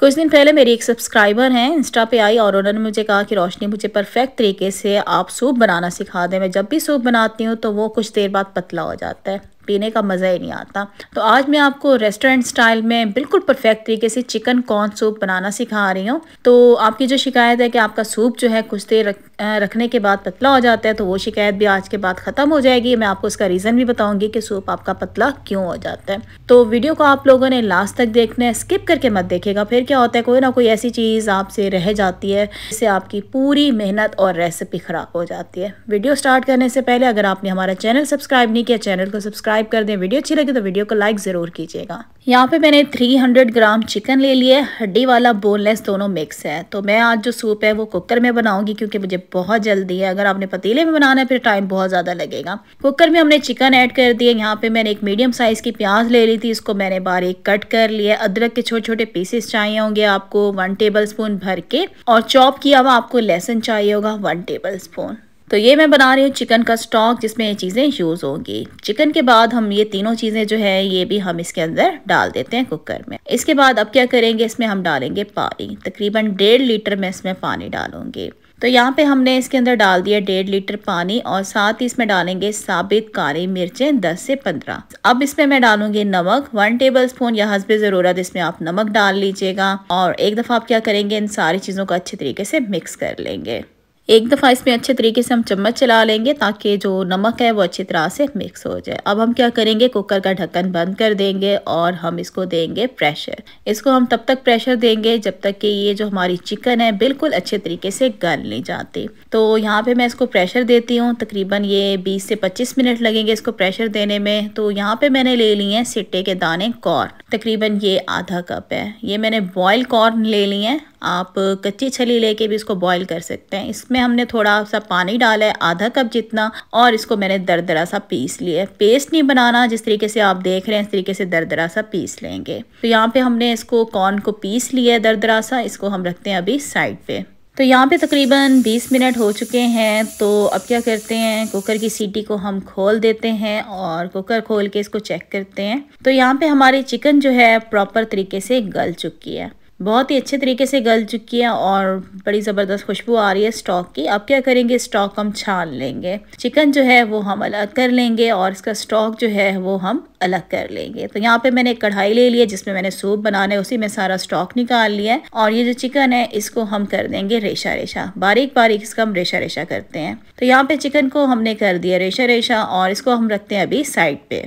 कुछ दिन पहले मेरी एक सब्सक्राइबर हैं इंस्टा पे आई और उन्होंने मुझे कहा कि रोशनी मुझे परफेक्ट तरीके से आप सूप बनाना सिखा दें मैं जब भी सूप बनाती हूँ तो वो कुछ देर बाद पतला हो जाता है पीने का मज़ा ही नहीं आता तो आज मैं आपको रेस्टोरेंट स्टाइल में बिल्कुल परफेक्ट तरीके से चिकन कॉर्न सूप बनाना सिखा रही हूँ तो आपकी जो शिकायत है कि आपका सूप जो है कुछ देर रख, रखने के बाद पतला हो जाता है तो वो शिकायत भी आज के बाद ख़त्म हो जाएगी मैं आपको उसका रीज़न भी बताऊँगी कि सूप आपका पतला क्यों हो जाता है तो वीडियो को आप लोगों ने लास्ट तक देखना है स्किप करके मत देखेगा फिर क्या होता है कोई ना कोई ऐसी चीज़ आपसे रह जाती है जिससे आपकी पूरी मेहनत और रेसिपी ख़राब हो जाती है वीडियो स्टार्ट करने से पहले अगर आपने हमारा चैनल सब्सक्राइब नहीं किया चैनल को सब्सक्राइब सब्सक्राइब कर दें वीडियो अच्छी लगी तो वीडियो को लाइक ज़रूर कीजिएगा यहाँ पे मैंने 300 ग्राम चिकन ले लिया है हड्डी वाला बोनलेस दोनों मिक्स है तो मैं आज जो सूप है वो कुकर में बनाऊंगी क्योंकि मुझे बहुत जल्दी है अगर आपने पतीले में बनाना है फिर टाइम बहुत ज़्यादा लगेगा कुकर में हमने चिकन ऐड कर दिया यहाँ पे मैंने एक मीडियम साइज़ की प्याज ले ली थी इसको मैंने बारीक कट कर लिया अदरक के छोटे छोटे पीसेस चाहिए होंगे आपको वन टेबल स्पून भर के और चॉप किया हुआ आपको लहसुन चाहिए होगा वन टेबल स्पून तो ये मैं बना रही हूँ चिकन का स्टॉक जिसमें ये चीज़ें यूज़ होंगी चिकन के बाद हम ये तीनों चीज़ें जो है ये भी हम इसके अंदर डाल देते हैं कुकर में इसके बाद अब क्या करेंगे इसमें हम डालेंगे पानी तकरीबन डेढ़ लीटर में इसमें पानी डालूंगी तो यहाँ पे हमने इसके अंदर डाल दिया डेढ़ लीटर पानी और साथ ही इसमें डालेंगे साबित काली मिर्चें 10 से 15। अब इसमें मैं डालूंगी नमक वन टेबल स्पून या हसबे ज़रूरत इसमें आप नमक डाल लीजिएगा और एक दफ़ा आप क्या करेंगे इन सारी चीज़ों को अच्छे तरीके से मिक्स कर लेंगे एक दफ़ा इसमें अच्छे तरीके से हम चम्मच चला लेंगे ताकि जो नमक है वो अच्छी तरह से मिक्स हो जाए अब हम क्या करेंगे कुकर का ढक्कन बंद कर देंगे और हम इसको देंगे प्रेशर इसको हम तब तक प्रेशर देंगे जब तक कि ये जो हमारी चिकन है बिल्कुल अच्छे तरीके से गल नहीं जाती तो यहाँ पे मैं इसको प्रेशर देती हूँ तकरीबन ये बीस से पच्चीस मिनट लगेंगे इसको प्रेशर देने में तो यहाँ पर मैंने ले लिए हैं सिट्टे के दाने कॉर्न तकरीबन ये आधा कप है ये मैंने बॉयल कॉर्न ले लिए हैं आप कच्ची छली लेके भी इसको बॉईल कर सकते हैं इसमें हमने थोड़ा सा पानी डाला है आधा कप जितना और इसको मैंने दरदरा सा पीस लिया पेस्ट नहीं बनाना जिस तरीके से आप देख रहे हैं इस तरीके से दरदरा सा पीस लेंगे तो यहाँ पे हमने इसको कॉर्न को पीस लिया है दरदरा सा इसको हम रखते हैं अभी साइड पे तो यहाँ पे तकरीबन 20 मिनट हो चुके हैं तो अब क्या करते हैं कुकर की सीटी को हम खोल देते हैं और कुकर खोल के इसको चेक करते हैं तो यहाँ पे हमारी चिकन जो है प्रॉपर तरीके से गल चुकी है बहुत ही अच्छे तरीके से गल चुकी है और बड़ी ज़बरदस्त खुशबू आ रही है स्टॉक की अब क्या करेंगे स्टॉक हम छान लेंगे चिकन जो है वो हम अलग कर लेंगे और इसका स्टॉक जो है वो हम अलग कर लेंगे तो यहाँ पे मैंने एक कढ़ाई ले ली है जिसमें मैंने सूप बनाना है उसी में सारा स्टॉक निकाल लिया है और ये जो चिकन है इसको हम कर देंगे रेशा रेशा बारीक बारीक इसका हम रेशा रेशा करते हैं तो यहाँ पे चिकन को हमने कर दिया रेशा रेशा और इसको हम रखते हैं अभी साइड पे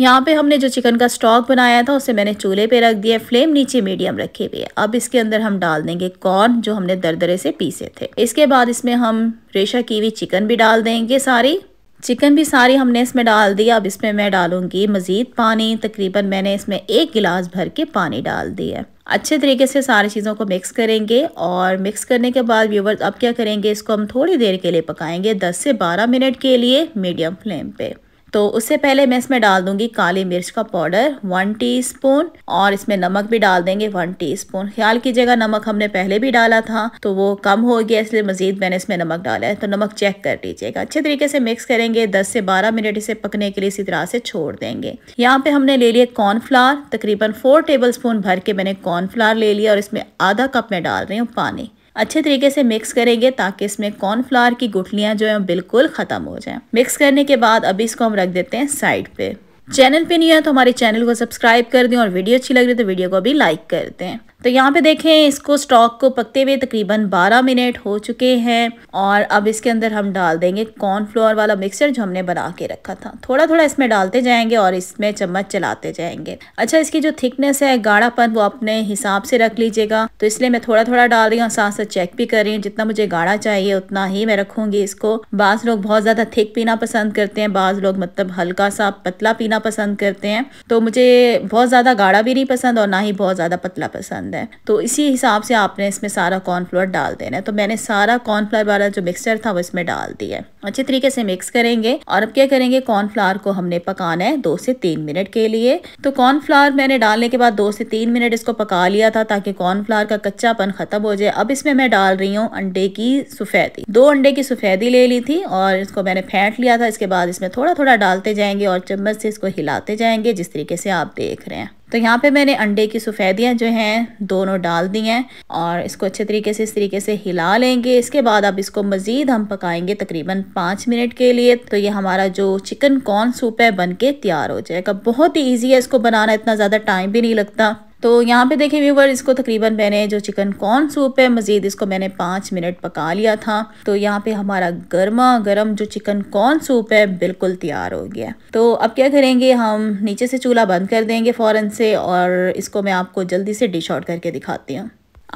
यहाँ पे हमने जो चिकन का स्टॉक बनाया था उसे मैंने चूल्हे पे रख दिया फ्लेम नीचे मीडियम रखे हुए अब इसके अंदर हम डाल देंगे कॉर्न जो हमने दरदरे से पीसे थे इसके बाद इसमें हम रेशा की हुई चिकन भी डाल देंगे सारी चिकन भी सारी हमने इसमें डाल दिया अब इसमें मैं डालूंगी मज़ीद पानी तकरीबन मैंने इसमें एक गिलास भर के पानी डाल दिया अच्छे तरीके से सारी चीज़ों को मिक्स करेंगे और मिक्स करने के बाद व्यूवर्स अब क्या करेंगे इसको हम थोड़ी देर के लिए पकाएंगे 10 से 12 मिनट के लिए मीडियम फ्लेम पे तो उससे पहले मैं इसमें डाल दूंगी काली मिर्च का पाउडर वन टीस्पून और इसमें नमक भी डाल देंगे वन टीस्पून ख्याल कीजिएगा नमक हमने पहले भी डाला था तो वो कम हो गया इसलिए मजीद मैंने इसमें नमक डाला है तो नमक चेक कर लीजिएगा अच्छे तरीके से मिक्स करेंगे दस से बारह मिनट इसे पकने के लिए इसी तरह से छोड़ देंगे यहाँ पे हमने ले लिया कॉर्नफ्लावर तकरीबन फोर टेबल स्पून भर के मैंने कॉर्नफ्लावर ले लिया और इसमें आधा कप में डाल रही हूँ पानी अच्छे तरीके से मिक्स करेंगे ताकि इसमें कॉर्नफ्लावर की गुठलियाँ जो हैं बिल्कुल ख़त्म हो जाएं मिक्स करने के बाद अभी इसको हम रख देते हैं साइड पे चैनल पे नहीं है तो हमारे चैनल को सब्सक्राइब कर दें और वीडियो अच्छी लग रही है तो वीडियो को भी लाइक कर दें तो यहाँ पे देखें इसको स्टॉक को पकते हुए तकरीबन 12 मिनट हो चुके हैं और अब इसके अंदर हम डाल देंगे कॉर्नफ्लोर वाला मिक्सर जो हमने बना के रखा था थोड़ा थोड़ा इसमें डालते जाएंगे और इसमें चम्मच चलाते जाएंगे अच्छा इसकी जो थिकनेस है गाढ़ापन वो अपने हिसाब से रख लीजिएगा तो इसलिए मैं थोड़ा थोड़ा डाल रही हूँ साथ साथ चेक भी कर रही हूँ जितना मुझे गाढ़ा चाहिए उतना ही मैं रखूँगी इसको बाज़ लोग बहुत ज़्यादा थिक पीना पसंद करते हैं बाज़ लोग मतलब हल्का सा पतला पीना पीना पसंद करते हैं तो मुझे बहुत ज़्यादा गाढ़ा भी नहीं पसंद और ना ही बहुत ज़्यादा पतला पसंद है तो इसी हिसाब से आपने इसमें सारा कॉर्नफ्लोर डाल देना है तो मैंने सारा कॉर्नफ्लोर वाला जो मिक्सचर था वो इसमें डाल दिया अच्छे तरीके से मिक्स करेंगे और अब क्या करेंगे कॉर्नफ्लावर को हमने पकाना है दो से तीन मिनट के लिए तो कॉर्नफ्लावर मैंने डालने के बाद दो से तीन मिनट इसको पका लिया था ताकि कॉर्नफ्लावर का कच्चापन खत्म हो जाए अब इसमें मैं डाल रही हूँ अंडे की सफेदी दो अंडे की सफेदी ले ली थी और इसको मैंने फेंट लिया था इसके बाद इसमें थोड़ा थोड़ा डालते जाएंगे और चम्मच से इसको हिलाते जाएंगे जिस तरीके से आप देख रहे हैं तो यहाँ पे मैंने अंडे की सफ़ेदियाँ जो हैं दोनों डाल दी हैं और इसको अच्छे तरीके से इस तरीके से हिला लेंगे इसके बाद अब इसको मज़ीद हम पकाएंगे तकरीबन पाँच मिनट के लिए तो ये हमारा जो चिकन कॉर्न सूप है बन के तैयार हो जाएगा बहुत ही ईजी है इसको बनाना इतना ज़्यादा टाइम भी नहीं लगता तो यहाँ पे देखें व्यूवर इसको तकरीबन मैंने जो चिकन कॉर्न सूप है मज़ीद इसको मैंने पाँच मिनट पका लिया था तो यहाँ पे हमारा गर्मा गर्म जो चिकन कॉर्न सूप है बिल्कुल तैयार हो गया तो अब क्या करेंगे हम नीचे से चूल्हा बंद कर देंगे फ़ौरन से और इसको मैं आपको जल्दी से डिश आउट करके दिखाती हूँ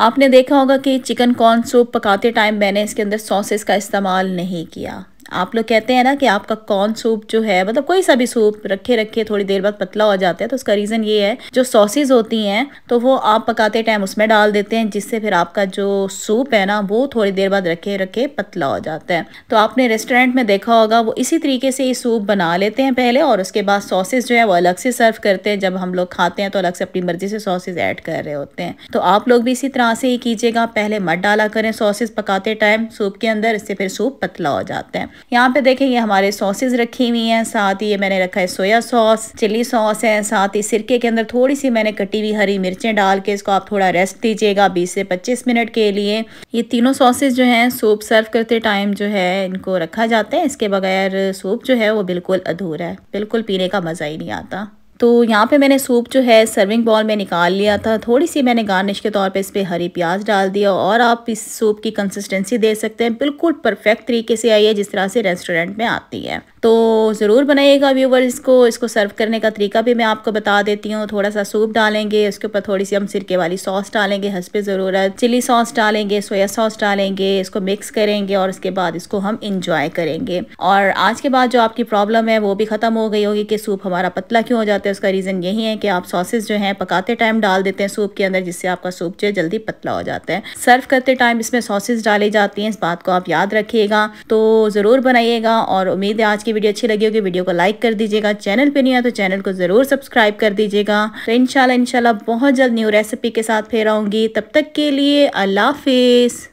आपने देखा होगा कि चिकन कॉर्न सूप पकाते टाइम मैंने इसके अंदर सॉसेस का इस्तेमाल नहीं किया आप लोग कहते हैं ना कि आपका कॉर्न सूप जो है मतलब कोई सा भी सूप रखे रखे थोड़ी देर बाद पतला हो जाता है तो उसका रीज़न ये है जो सॉसेज होती हैं तो वो आप पकाते टाइम उसमें डाल देते हैं जिससे फिर आपका जो सूप है ना वो थोड़ी देर बाद रखे रखे पतला हो जाता है तो आपने रेस्टोरेंट में देखा होगा वो इसी तरीके से ये सूप बना लेते हैं पहले और उसके बाद सॉसेज जो है वो अलग से सर्व करते हैं जब हम लोग खाते हैं तो अलग से अपनी मर्जी से सॉसेज ऐड कर रहे होते हैं तो आप लोग भी इसी तरह से ही कीजिएगा पहले मत डाला करें सॉसेज पकाते टाइम सूप के अंदर इससे फिर सूप पतला हो जाता है यहाँ पे देखें ये हमारे सॉसेज रखी हुई हैं साथ ही ये मैंने रखा है सोया सॉस चिली सॉस है साथ ही सिरके के अंदर थोड़ी सी मैंने कटी हुई हरी मिर्चें डाल के इसको आप थोड़ा रेस्ट दीजिएगा बीस से पच्चीस मिनट के लिए ये तीनों सॉसेज जो हैं सूप सर्व करते टाइम जो है इनको रखा जाता है इसके बगैर सूप जो है वो बिल्कुल अधूरा है बिल्कुल पीने का मज़ा ही नहीं आता तो यहाँ पे मैंने सूप जो है सर्विंग बॉल में निकाल लिया था थोड़ी सी मैंने गार्निश के तौर पे इस पर हरी प्याज डाल दिया और आप इस सूप की कंसिस्टेंसी दे सकते हैं बिल्कुल परफेक्ट तरीके से आई है जिस तरह से रेस्टोरेंट में आती है तो ज़रूर बनाइएगा व्यूवर इसको इसको सर्व करने का तरीका भी मैं आपको बता देती हूँ थोड़ा सा सूप डालेंगे उसके ऊपर थोड़ी सी हम सिरके वाली सॉस डालेंगे पे ज़रूरत चिली सॉस डालेंगे सोया सॉस डालेंगे इसको मिक्स करेंगे और उसके बाद इसको हम इंजॉय करेंगे और आज के बाद जो आपकी प्रॉब्लम है वो भी ख़त्म हो गई होगी कि सूप हमारा पतला क्यों हो जाता है उसका रीज़न यही है कि आप सॉसेज जो हैं पकाते टाइम डाल देते हैं सूप के अंदर जिससे आपका सूप जो है जल्दी पतला हो जाता है सर्व करते टाइम इसमें सॉसेज डाली जाती हैं इस बात को आप याद रखिएगा तो ज़रूर बनाइएगा और उम्मीद है आज की की वीडियो अच्छी लगी होगी वीडियो को लाइक कर दीजिएगा चैनल पर नहीं आया तो चैनल को ज़रूर सब्सक्राइब कर दीजिएगा तो इनशाला इनशाला बहुत जल्द न्यू रेसिपी के साथ फिर तब तक के लिए अल्लाह हाफिज़